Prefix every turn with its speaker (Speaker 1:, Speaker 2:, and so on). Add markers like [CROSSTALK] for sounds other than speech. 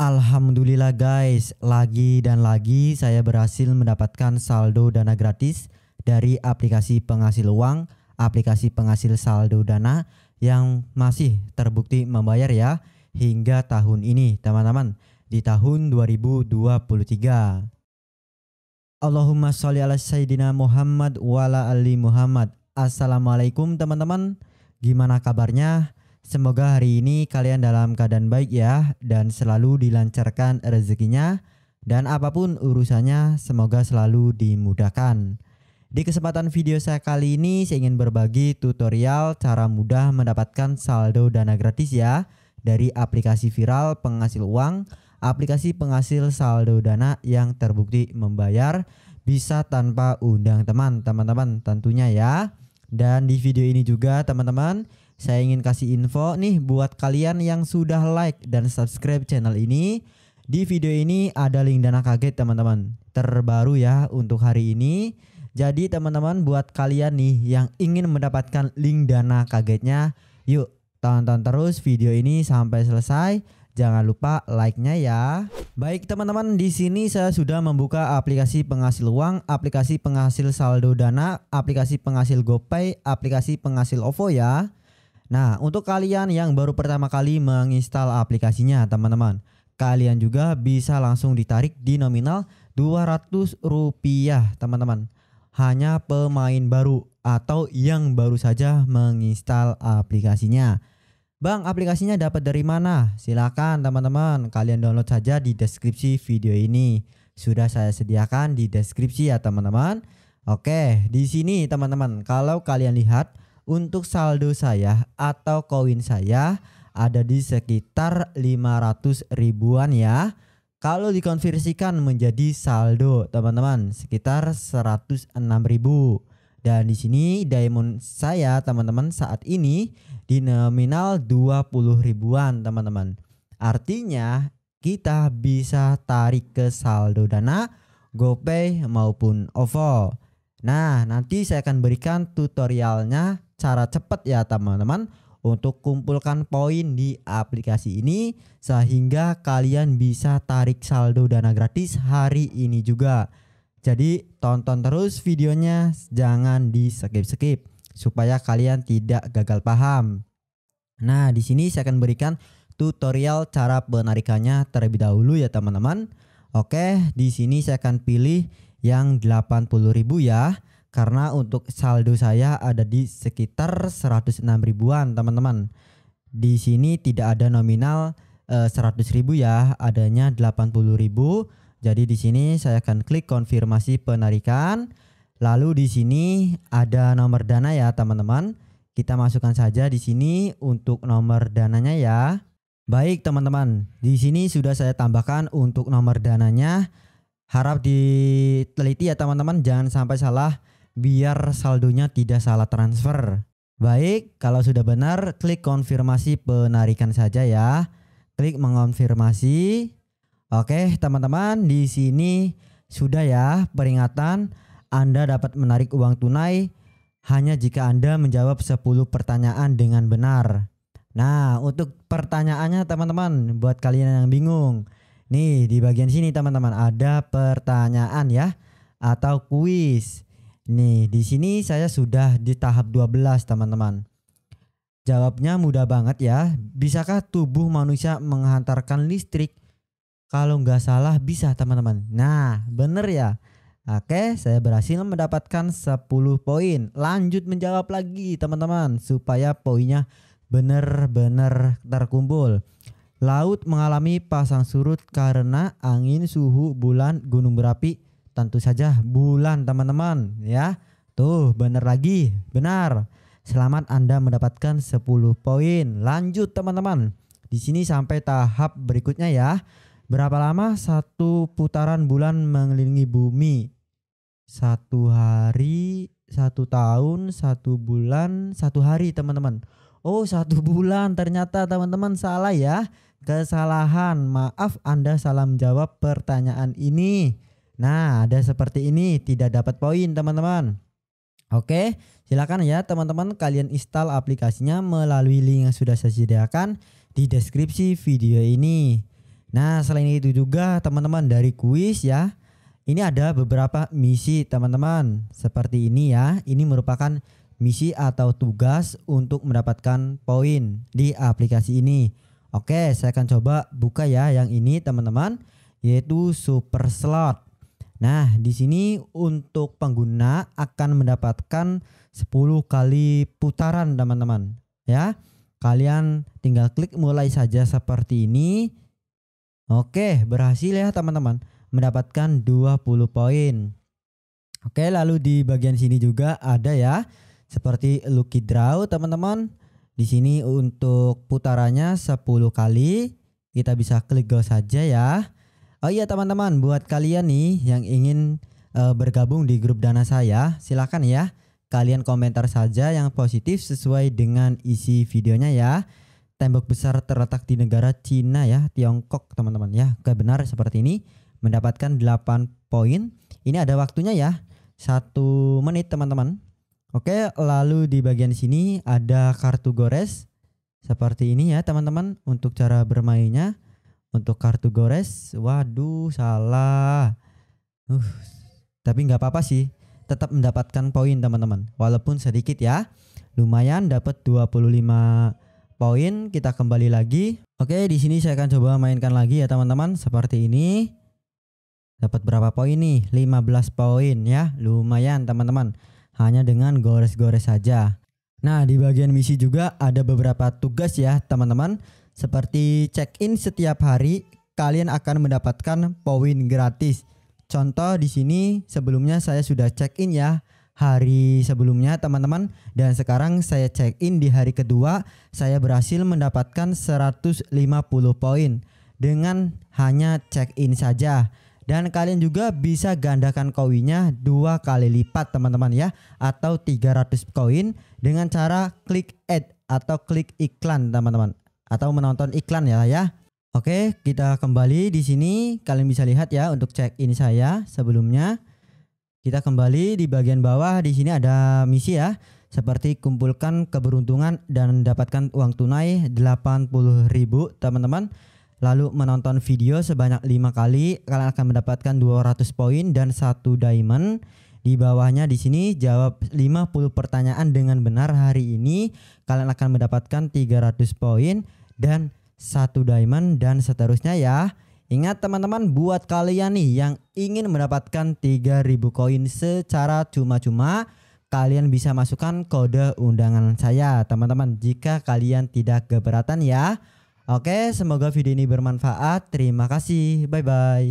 Speaker 1: Alhamdulillah guys, lagi dan lagi saya berhasil mendapatkan saldo dana gratis dari aplikasi penghasil uang, aplikasi penghasil saldo dana yang masih terbukti membayar ya hingga tahun ini teman-teman di tahun 2023. Allahumma sholli ala sayyidina Muhammad wa ala ali Muhammad. Assalamualaikum teman-teman. Gimana kabarnya? Semoga hari ini kalian dalam keadaan baik ya dan selalu dilancarkan rezekinya dan apapun urusannya semoga selalu dimudahkan. Di kesempatan video saya kali ini saya ingin berbagi tutorial cara mudah mendapatkan saldo dana gratis ya dari aplikasi viral penghasil uang, aplikasi penghasil saldo dana yang terbukti membayar bisa tanpa undang teman, teman-teman tentunya ya. Dan di video ini juga teman-teman saya ingin kasih info nih buat kalian yang sudah like dan subscribe channel ini. Di video ini ada link dana kaget teman-teman. Terbaru ya untuk hari ini. Jadi teman-teman buat kalian nih yang ingin mendapatkan link dana kagetnya, yuk tonton terus video ini sampai selesai. Jangan lupa like-nya ya. Baik teman-teman, di sini saya sudah membuka aplikasi penghasil uang, aplikasi penghasil saldo dana, aplikasi penghasil GoPay, aplikasi penghasil OVO ya. Nah, untuk kalian yang baru pertama kali menginstal aplikasinya, teman-teman, kalian juga bisa langsung ditarik di nominal Rp200, teman-teman. Hanya pemain baru atau yang baru saja menginstal aplikasinya. Bang, aplikasinya dapat dari mana? Silakan teman-teman, kalian download saja di deskripsi video ini. Sudah saya sediakan di deskripsi ya teman-teman. Oke, di sini teman-teman, kalau kalian lihat untuk saldo saya atau koin saya ada di sekitar 500 ribuan ya. Kalau dikonversikan menjadi saldo, teman-teman, sekitar 106 ribu. Dan di sini diamond saya, teman-teman, saat ini di nominal 20 ribuan, teman-teman. Artinya, kita bisa tarik ke saldo Dana, GoPay maupun OVO. Nah, nanti saya akan berikan tutorialnya cara cepat ya teman-teman untuk kumpulkan poin di aplikasi ini sehingga kalian bisa tarik saldo dana gratis hari ini juga. Jadi tonton terus videonya jangan di skip-skip supaya kalian tidak gagal paham. Nah, di sini saya akan berikan tutorial cara penarikannya terlebih dahulu ya teman-teman. Oke, di sini saya akan pilih yang 80.000 ya karena untuk saldo saya ada di sekitar 106 ribuan teman-teman. Di sini tidak ada nominal eh, 100 ribu ya, adanya 80 ribu. Jadi di sini saya akan klik konfirmasi penarikan. Lalu di sini ada nomor dana ya teman-teman. Kita masukkan saja di sini untuk nomor dananya ya. Baik teman-teman, di sini sudah saya tambahkan untuk nomor dananya. Harap diteliti ya teman-teman, jangan sampai salah biar saldonya tidak salah transfer. Baik, kalau sudah benar klik konfirmasi penarikan saja ya. Klik mengonfirmasi. Oke, teman-teman, di sini sudah ya peringatan Anda dapat menarik uang tunai hanya jika Anda menjawab 10 pertanyaan dengan benar. Nah, untuk pertanyaannya teman-teman buat kalian yang bingung. Nih, di bagian sini teman-teman ada pertanyaan ya atau kuis. Nih, di sini saya sudah di tahap 12, teman-teman. Jawabnya mudah banget ya. Bisakah tubuh manusia menghantarkan listrik? Kalau nggak salah bisa, teman-teman. Nah, bener ya. Oke, saya berhasil mendapatkan 10 poin. Lanjut menjawab lagi, teman-teman, supaya poinnya benar-benar terkumpul. Laut mengalami pasang surut karena angin, suhu, bulan, gunung berapi, Tentu saja bulan teman-teman ya. Tuh bener lagi, benar. Selamat Anda mendapatkan 10 poin. Lanjut teman-teman. Di sini sampai tahap berikutnya ya. Berapa lama satu putaran bulan mengelilingi bumi? Satu hari, satu tahun, satu bulan, satu hari teman-teman. Oh satu [LAUGHS] bulan ternyata teman-teman salah ya Kesalahan maaf Anda salah menjawab pertanyaan ini Nah, ada seperti ini tidak dapat poin, teman-teman. Oke, silakan ya teman-teman kalian install aplikasinya melalui link yang sudah saya sediakan di deskripsi video ini. Nah, selain itu juga teman-teman dari kuis ya. Ini ada beberapa misi teman-teman. Seperti ini ya. Ini merupakan misi atau tugas untuk mendapatkan poin di aplikasi ini. Oke, saya akan coba buka ya yang ini teman-teman, yaitu super slot. Nah, di sini untuk pengguna akan mendapatkan 10 kali putaran, teman-teman. Ya. Kalian tinggal klik mulai saja seperti ini. Oke, berhasil ya, teman-teman. Mendapatkan 20 poin. Oke, lalu di bagian sini juga ada ya seperti Lucky Draw, teman-teman. Di sini untuk putarannya 10 kali. Kita bisa klik go saja ya. Oh iya teman-teman, buat kalian nih yang ingin uh, bergabung di grup dana saya, silahkan ya. Kalian komentar saja yang positif sesuai dengan isi videonya ya. Tembok besar terletak di negara Cina ya, Tiongkok teman-teman ya. benar seperti ini mendapatkan 8 poin. Ini ada waktunya ya. satu menit teman-teman. Oke, lalu di bagian sini ada kartu gores seperti ini ya teman-teman untuk cara bermainnya. Untuk kartu gores, waduh salah. Uh, tapi nggak apa-apa sih, tetap mendapatkan poin teman-teman. Walaupun sedikit ya, lumayan dapat 25 poin. Kita kembali lagi. Oke, di sini saya akan coba mainkan lagi ya teman-teman. Seperti ini. Dapat berapa poin nih? 15 poin ya. Lumayan teman-teman. Hanya dengan gores-gores saja. Nah, di bagian misi juga ada beberapa tugas ya, teman-teman. Seperti check-in setiap hari, kalian akan mendapatkan poin gratis. Contoh di sini sebelumnya saya sudah check-in ya hari sebelumnya teman-teman dan sekarang saya check-in di hari kedua saya berhasil mendapatkan 150 poin dengan hanya check-in saja. Dan kalian juga bisa gandakan koinnya dua kali lipat teman-teman ya atau 300 koin dengan cara klik add atau klik iklan teman-teman atau menonton iklan ya ya. Oke, kita kembali di sini. Kalian bisa lihat ya untuk cek ini saya sebelumnya. Kita kembali di bagian bawah di sini ada misi ya, seperti kumpulkan keberuntungan dan dapatkan uang tunai 80.000, teman-teman. Lalu menonton video sebanyak 5 kali, kalian akan mendapatkan 200 poin dan 1 diamond. Di bawahnya di sini jawab 50 pertanyaan dengan benar hari ini, kalian akan mendapatkan 300 poin dan satu diamond dan seterusnya ya. Ingat teman-teman buat kalian nih yang ingin mendapatkan 3000 koin secara cuma-cuma kalian bisa masukkan kode undangan saya teman-teman jika kalian tidak keberatan ya. Oke, semoga video ini bermanfaat. Terima kasih. Bye bye.